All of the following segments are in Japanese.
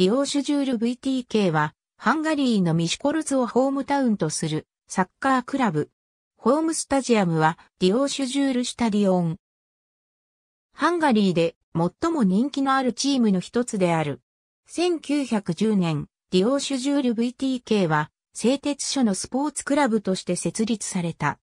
ディオーシュジュール VTK は、ハンガリーのミシュコルツをホームタウンとするサッカークラブ。ホームスタジアムはディオーシュジュールシタディオン。ハンガリーで最も人気のあるチームの一つである。1910年、ディオーシュジュール VTK は製鉄所のスポーツクラブとして設立された。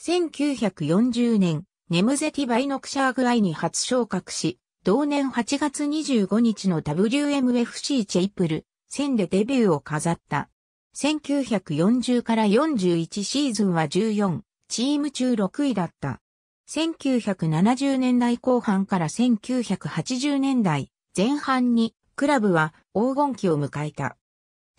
1940年、ネムゼティバイノクシャーグアイに初昇格し、同年8月25日の WMFC チェイプル戦でデビューを飾った。1940から41シーズンは14、チーム中6位だった。1970年代後半から1980年代前半にクラブは黄金期を迎えた。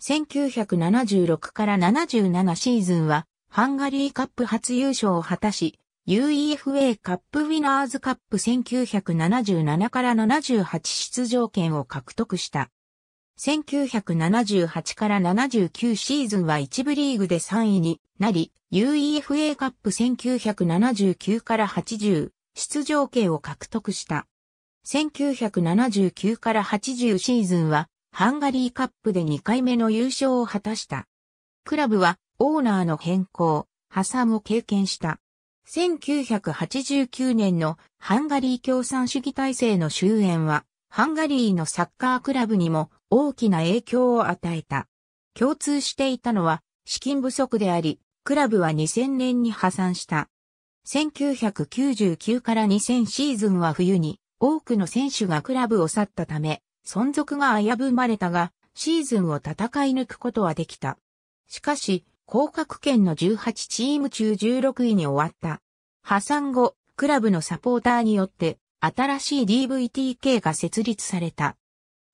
1976から77シーズンはハンガリーカップ初優勝を果たし、UEFA カップウィナーズカップ1977から78出場権を獲得した。1978から79シーズンは1部リーグで3位になり、UEFA カップ1979から80出場権を獲得した。1979から80シーズンはハンガリーカップで2回目の優勝を果たした。クラブはオーナーの変更、破産を経験した。1989年のハンガリー共産主義体制の終焉は、ハンガリーのサッカークラブにも大きな影響を与えた。共通していたのは資金不足であり、クラブは2000年に破産した。1999から2000シーズンは冬に多くの選手がクラブを去ったため、存続が危ぶまれたが、シーズンを戦い抜くことはできた。しかし、降格圏の18チーム中16位に終わった。破産後、クラブのサポーターによって新しい DVTK が設立された。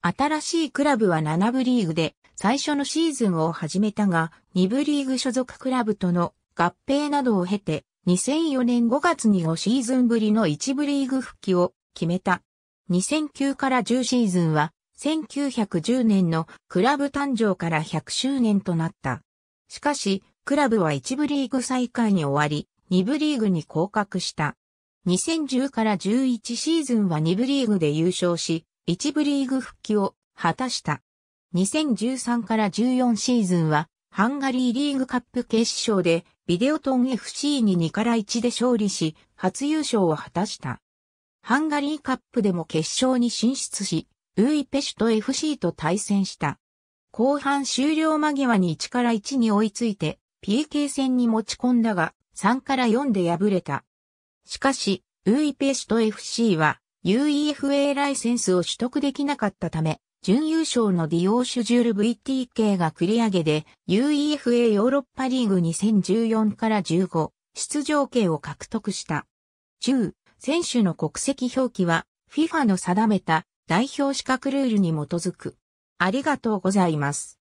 新しいクラブは7部リーグで最初のシーズンを始めたが、2部リーグ所属クラブとの合併などを経て、2004年5月に5シーズンぶりの1部リーグ復帰を決めた。2009から10シーズンは、1910年のクラブ誕生から100周年となった。しかし、クラブは1部リーグ再開に終わり、2部リーグに降格した。2010から11シーズンは2部リーグで優勝し、1部リーグ復帰を果たした。2013から14シーズンは、ハンガリーリーグカップ決勝で、ビデオトン FC に2から1で勝利し、初優勝を果たした。ハンガリーカップでも決勝に進出し、ウーイペシュと FC と対戦した。後半終了間際に1から1に追いついて、PK 戦に持ち込んだが、3から4で敗れた。しかし、ウイペスト FC は UEFA ライセンスを取得できなかったため、準優勝のディオーシュジュール VTK が繰り上げで UEFA ヨーロッパリーグ2014から15出場権を獲得した。10、選手の国籍表記は FIFA の定めた代表資格ルールに基づく。ありがとうございます。